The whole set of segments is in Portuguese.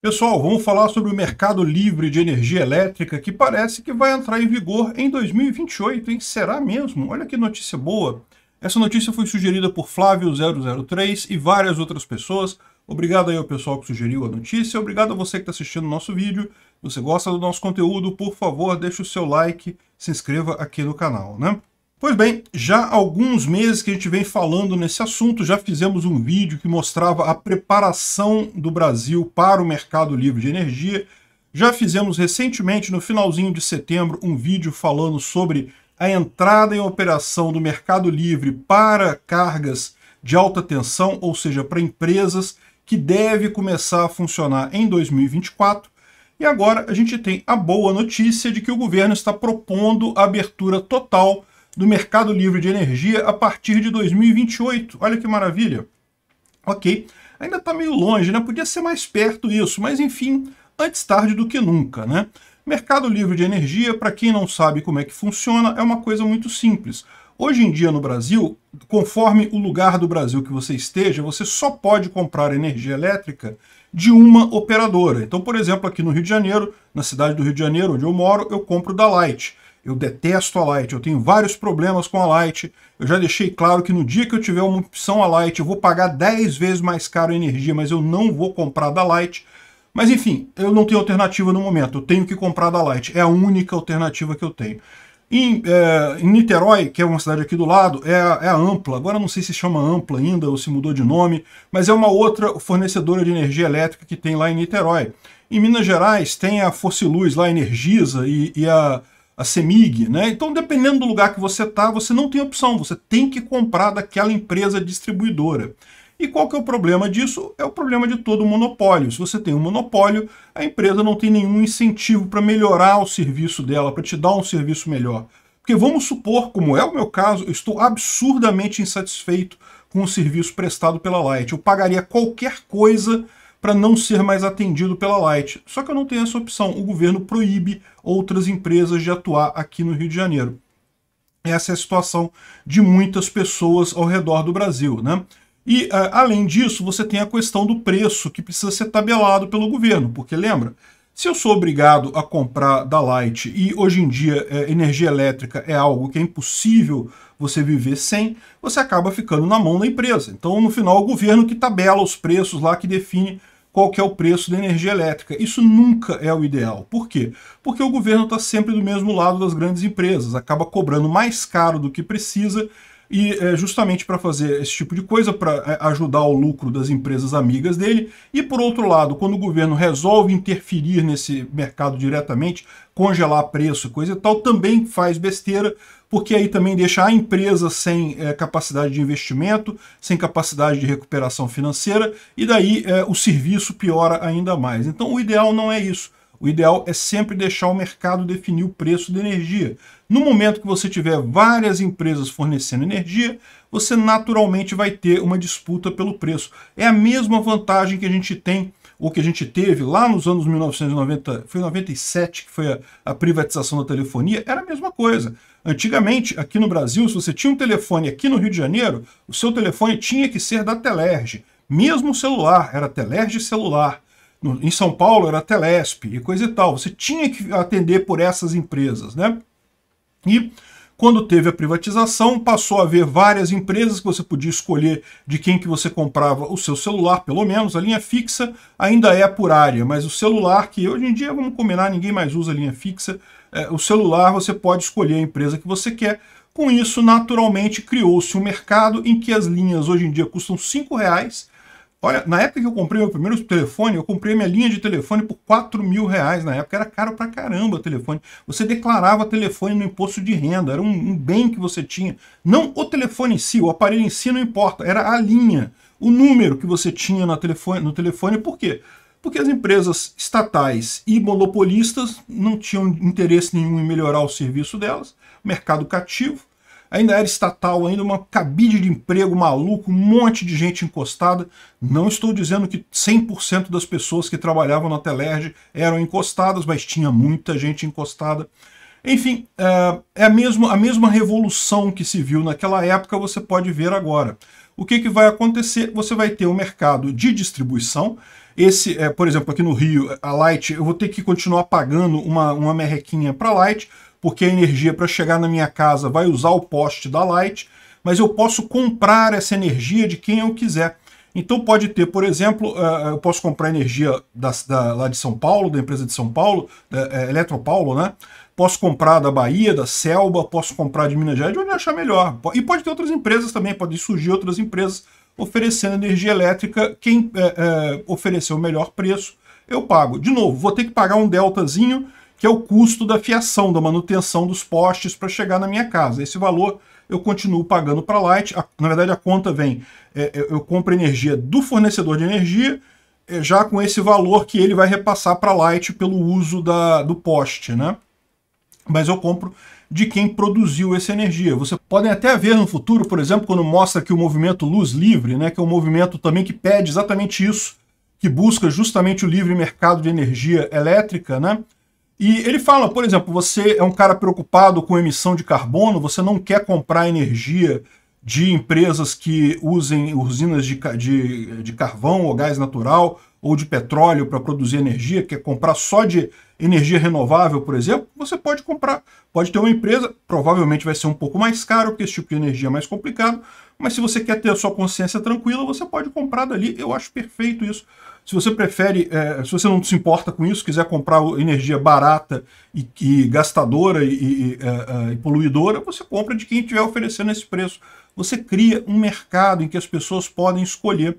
Pessoal, vamos falar sobre o mercado livre de energia elétrica que parece que vai entrar em vigor em 2028, hein? Será mesmo? Olha que notícia boa. Essa notícia foi sugerida por Flávio003 e várias outras pessoas. Obrigado aí ao pessoal que sugeriu a notícia, obrigado a você que está assistindo o nosso vídeo. Se você gosta do nosso conteúdo, por favor, deixe o seu like, se inscreva aqui no canal, né? Pois bem, já há alguns meses que a gente vem falando nesse assunto, já fizemos um vídeo que mostrava a preparação do Brasil para o mercado livre de energia, já fizemos recentemente, no finalzinho de setembro, um vídeo falando sobre a entrada em operação do mercado livre para cargas de alta tensão, ou seja, para empresas, que deve começar a funcionar em 2024. E agora a gente tem a boa notícia de que o governo está propondo a abertura total do mercado livre de energia a partir de 2028. Olha que maravilha. Ok, ainda está meio longe, né? Podia ser mais perto isso, mas enfim, antes tarde do que nunca, né? Mercado livre de energia, para quem não sabe como é que funciona, é uma coisa muito simples. Hoje em dia no Brasil, conforme o lugar do Brasil que você esteja, você só pode comprar energia elétrica de uma operadora. Então, por exemplo, aqui no Rio de Janeiro, na cidade do Rio de Janeiro, onde eu moro, eu compro da Light. Eu detesto a Light, eu tenho vários problemas com a Light. Eu já deixei claro que no dia que eu tiver uma opção a Light, eu vou pagar 10 vezes mais caro a energia, mas eu não vou comprar da Light. Mas enfim, eu não tenho alternativa no momento, eu tenho que comprar da Light. É a única alternativa que eu tenho. Em, é, em Niterói, que é uma cidade aqui do lado, é a, é a Ampla. Agora não sei se chama Ampla ainda ou se mudou de nome, mas é uma outra fornecedora de energia elétrica que tem lá em Niterói. Em Minas Gerais tem a Force Luz, lá a Energisa e, e a a CEMIG, né? Então, dependendo do lugar que você está, você não tem opção, você tem que comprar daquela empresa distribuidora. E qual que é o problema disso? É o problema de todo monopólio. Se você tem um monopólio, a empresa não tem nenhum incentivo para melhorar o serviço dela, para te dar um serviço melhor. Porque vamos supor, como é o meu caso, eu estou absurdamente insatisfeito com o serviço prestado pela Light. Eu pagaria qualquer coisa para não ser mais atendido pela Light. Só que eu não tenho essa opção. O governo proíbe outras empresas de atuar aqui no Rio de Janeiro. Essa é a situação de muitas pessoas ao redor do Brasil, né? E, é, além disso, você tem a questão do preço que precisa ser tabelado pelo governo, porque lembra, se eu sou obrigado a comprar da Light e hoje em dia é, energia elétrica é algo que é impossível você viver sem, você acaba ficando na mão da empresa. Então, no final, o governo que tabela os preços lá, que define qual que é o preço da energia elétrica. Isso nunca é o ideal. Por quê? Porque o governo está sempre do mesmo lado das grandes empresas, acaba cobrando mais caro do que precisa e é, justamente para fazer esse tipo de coisa, para é, ajudar o lucro das empresas amigas dele. E por outro lado, quando o governo resolve interferir nesse mercado diretamente, congelar preço, coisa e tal, também faz besteira, porque aí também deixa a empresa sem é, capacidade de investimento, sem capacidade de recuperação financeira, e daí é, o serviço piora ainda mais. Então o ideal não é isso. O ideal é sempre deixar o mercado definir o preço da energia. No momento que você tiver várias empresas fornecendo energia, você naturalmente vai ter uma disputa pelo preço. É a mesma vantagem que a gente tem ou que a gente teve lá nos anos 1990, foi 97 que foi a, a privatização da telefonia, era a mesma coisa. Antigamente, aqui no Brasil, se você tinha um telefone aqui no Rio de Janeiro, o seu telefone tinha que ser da Telerge. Mesmo celular, era Telerge celular no, em São Paulo era Telesp e coisa e tal. Você tinha que atender por essas empresas, né? E quando teve a privatização, passou a haver várias empresas que você podia escolher de quem que você comprava o seu celular, pelo menos. A linha fixa ainda é por área, mas o celular, que hoje em dia, vamos combinar, ninguém mais usa a linha fixa, é, o celular você pode escolher a empresa que você quer. Com isso, naturalmente, criou-se um mercado em que as linhas hoje em dia custam R$ reais Olha, na época que eu comprei meu primeiro telefone, eu comprei minha linha de telefone por 4 mil reais na época. Era caro pra caramba o telefone. Você declarava telefone no imposto de renda, era um, um bem que você tinha. Não o telefone em si, o aparelho em si não importa, era a linha, o número que você tinha no telefone. No telefone por quê? Porque as empresas estatais e monopolistas não tinham interesse nenhum em melhorar o serviço delas, mercado cativo, ainda era estatal, ainda uma cabide de emprego maluco, um monte de gente encostada. Não estou dizendo que 100% das pessoas que trabalhavam na Telerge eram encostadas, mas tinha muita gente encostada. Enfim, é, é a mesma, a mesma revolução que se viu naquela época, você pode ver agora. O que, que vai acontecer? Você vai ter o um mercado de distribuição, esse, é, por exemplo, aqui no Rio, a Light, eu vou ter que continuar pagando uma, uma merrequinha para a Light, porque a energia para chegar na minha casa vai usar o poste da Light, mas eu posso comprar essa energia de quem eu quiser. Então pode ter, por exemplo, eh, eh, eu posso comprar energia da, da, lá de São Paulo, da empresa de São Paulo, da, é, Eletropaulo, né? Posso comprar da Bahia, da Selva, posso comprar de Minas Gerais, de onde achar melhor. E pode ter outras empresas também, podem surgir outras empresas oferecendo energia elétrica, quem é, é, oferecer o melhor preço, eu pago. De novo, vou ter que pagar um deltazinho, que é o custo da fiação, da manutenção dos postes para chegar na minha casa. Esse valor eu continuo pagando para a Light. Na verdade, a conta vem, é, eu, eu compro energia do fornecedor de energia, é, já com esse valor que ele vai repassar para a Light pelo uso da, do poste, né? Mas eu compro de quem produziu essa energia. Você podem até ver no futuro, por exemplo, quando mostra que o movimento luz livre, né, que é um movimento também que pede exatamente isso, que busca justamente o livre mercado de energia elétrica, né? E ele fala, por exemplo, você é um cara preocupado com emissão de carbono, você não quer comprar energia de empresas que usem usinas de, de, de carvão ou gás natural, ou de petróleo para produzir energia, quer comprar só de energia renovável, por exemplo, você pode comprar, pode ter uma empresa, provavelmente vai ser um pouco mais caro, porque esse tipo de energia é mais complicado, mas se você quer ter a sua consciência tranquila, você pode comprar dali, eu acho perfeito isso. Se você prefere, é, se você não se importa com isso, quiser comprar energia barata e, e gastadora e, e, é, é, e poluidora, você compra de quem estiver oferecendo esse preço. Você cria um mercado em que as pessoas podem escolher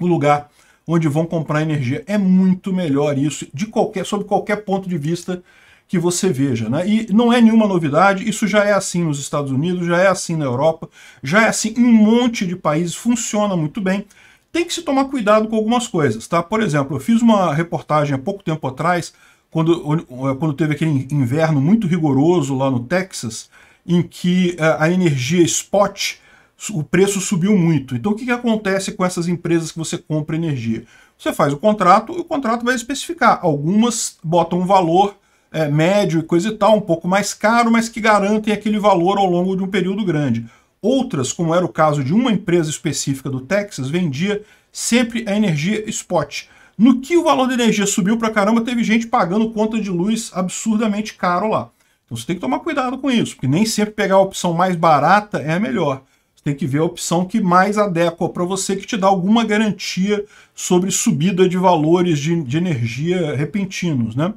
o lugar onde vão comprar energia. É muito melhor isso, de qualquer, sob qualquer ponto de vista que você veja. Né? E não é nenhuma novidade, isso já é assim nos Estados Unidos, já é assim na Europa, já é assim em um monte de países, funciona muito bem. Tem que se tomar cuidado com algumas coisas, tá? Por exemplo, eu fiz uma reportagem há pouco tempo atrás, quando, eh, quando teve aquele inverno muito rigoroso lá no Texas, em que eh, a energia spot o preço subiu muito. Então o que, que acontece com essas empresas que você compra energia? Você faz o contrato e o contrato vai especificar. Algumas botam um valor é, médio e coisa e tal, um pouco mais caro, mas que garantem aquele valor ao longo de um período grande. Outras, como era o caso de uma empresa específica do Texas, vendia sempre a energia spot. No que o valor da energia subiu pra caramba, teve gente pagando conta de luz absurdamente caro lá. Então você tem que tomar cuidado com isso, porque nem sempre pegar a opção mais barata é a melhor. Tem que ver a opção que mais adequa para você, que te dá alguma garantia sobre subida de valores de, de energia repentinos. Né?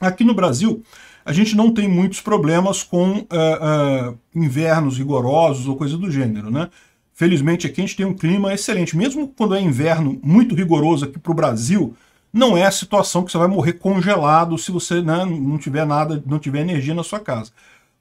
Aqui no Brasil, a gente não tem muitos problemas com uh, uh, invernos rigorosos ou coisa do gênero, né? Felizmente aqui a gente tem um clima excelente. Mesmo quando é inverno muito rigoroso aqui para o Brasil, não é a situação que você vai morrer congelado se você né, não tiver nada, não tiver energia na sua casa.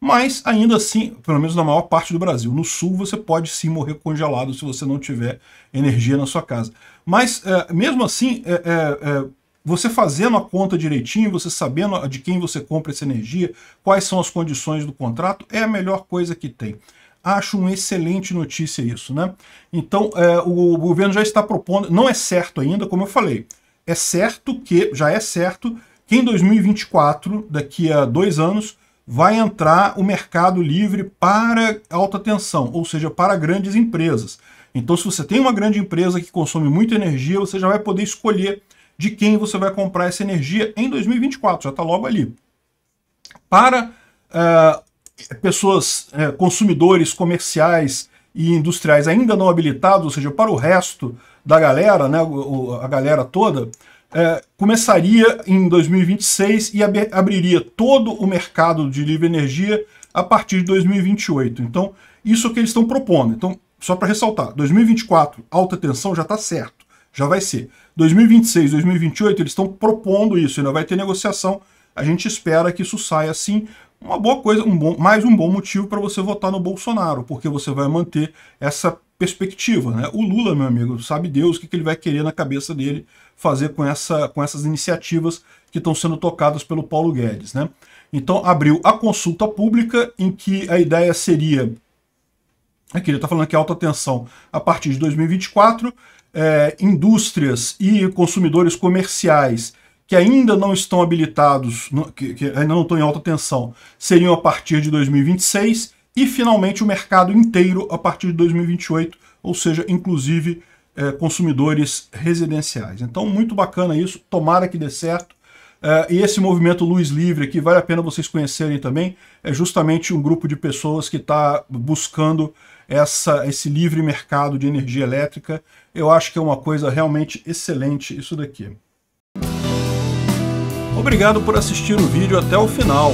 Mas ainda assim, pelo menos na maior parte do Brasil, no sul você pode sim morrer congelado se você não tiver energia na sua casa. Mas é, mesmo assim, é, é, é, você fazendo a conta direitinho, você sabendo de quem você compra essa energia, quais são as condições do contrato, é a melhor coisa que tem acho uma excelente notícia isso, né? Então, é, o governo já está propondo, não é certo ainda, como eu falei, é certo que, já é certo, que em 2024, daqui a dois anos, vai entrar o mercado livre para alta tensão, ou seja, para grandes empresas. Então, se você tem uma grande empresa que consome muita energia, você já vai poder escolher de quem você vai comprar essa energia em 2024, já está logo ali. Para uh, pessoas, uh, consumidores comerciais e industriais ainda não habilitados, ou seja, para o resto da galera, né, a galera toda, é, começaria em 2026 e ab abriria todo o mercado de livre energia a partir de 2028. Então, isso é o que eles estão propondo. Então, só para ressaltar, 2024, alta tensão já está certo, já vai ser. 2026, 2028, eles estão propondo isso, ainda vai ter negociação. A gente espera que isso saia assim. Uma boa coisa, um bom, mais um bom motivo para você votar no Bolsonaro, porque você vai manter essa perspectiva. Né? O Lula, meu amigo, sabe Deus o que, ele vai querer na cabeça dele fazer com, essa, com essas iniciativas que estão sendo tocadas pelo Paulo Guedes. Né? Então abriu a consulta pública, em que a ideia seria... Aqui ele está falando que é alta tensão a partir de 2024, é, indústrias e consumidores comerciais que ainda não estão habilitados, que, que ainda não estão em alta tensão, seriam a partir de 2026 e finalmente o mercado inteiro a partir de 2028, ou seja, inclusive eh, consumidores residenciais. Então, muito bacana isso, tomara que dê certo. Eh, e esse movimento Luz Livre aqui, vale a pena vocês conhecerem também, é justamente um grupo de pessoas que está buscando essa, esse livre mercado de energia elétrica. Eu acho que é uma coisa realmente excelente isso daqui. Obrigado por assistir o vídeo até o final.